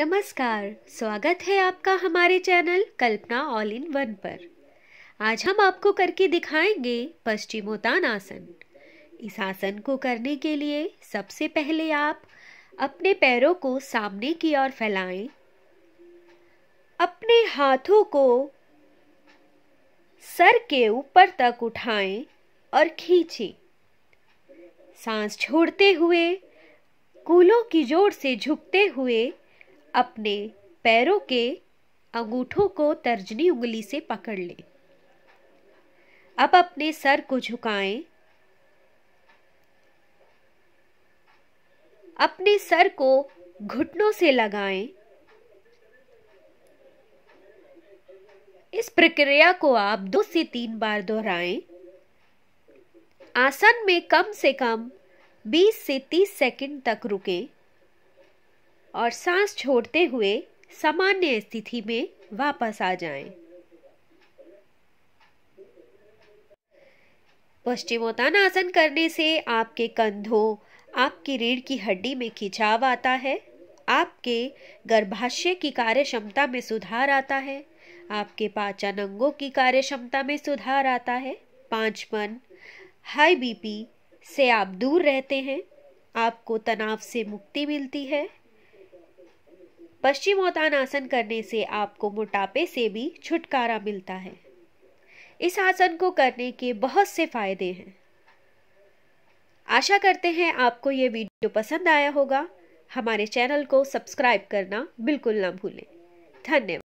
नमस्कार स्वागत है आपका हमारे channel Kalpana all in one पर आज हम आपको करके दिखाएंगे पश्चिमोत्तान आसन इस आसन को करने के लिए सबसे पहले आप अपने पैरों को सामने की ओर फैलाएं अपने हाथों को सर के ऊपर तक उठाएं और खींचें सांस छोड़ते हुए कूलों की जोर से झुकते हुए अपने पैरों के अंगूठों को तर्जनी उंगली से पकड़ लें अब अपने सर को झुकाएं अपने सर को घुटनों से लगाएं इस प्रक्रिया को आप दो से तीन बार दोहराएं आसन में कम से कम 20 से 30 सेकंड तक रुकें और सांस छोड़ते हुए सामान्य स्थिति में वापस आ जाएं। पश्चिमोत्तान आसन करने से आपके कंधों आपकी रीढ़ की हड्डी में खिंचाव आता है आपके गर्भाशय की कार्य क्षमता में सुधार आता है आपके पाचन अंगों की कार्य क्षमता में सुधार आता है पांचपन हाई बीपी से आप दूर रहते हैं आपको तनाव से मुक्ति मिलती है पश्चिमोत्तान आसन करने से आपको मोटापे से भी छुटकारा मिलता है इस आसन को करने के बहुत से फायदे हैं आशा करते हैं आपको ये वीडियो पसंद आया होगा हमारे चैनल को सब्सक्राइब करना बिल्कुल ना भूलें धन्यवाद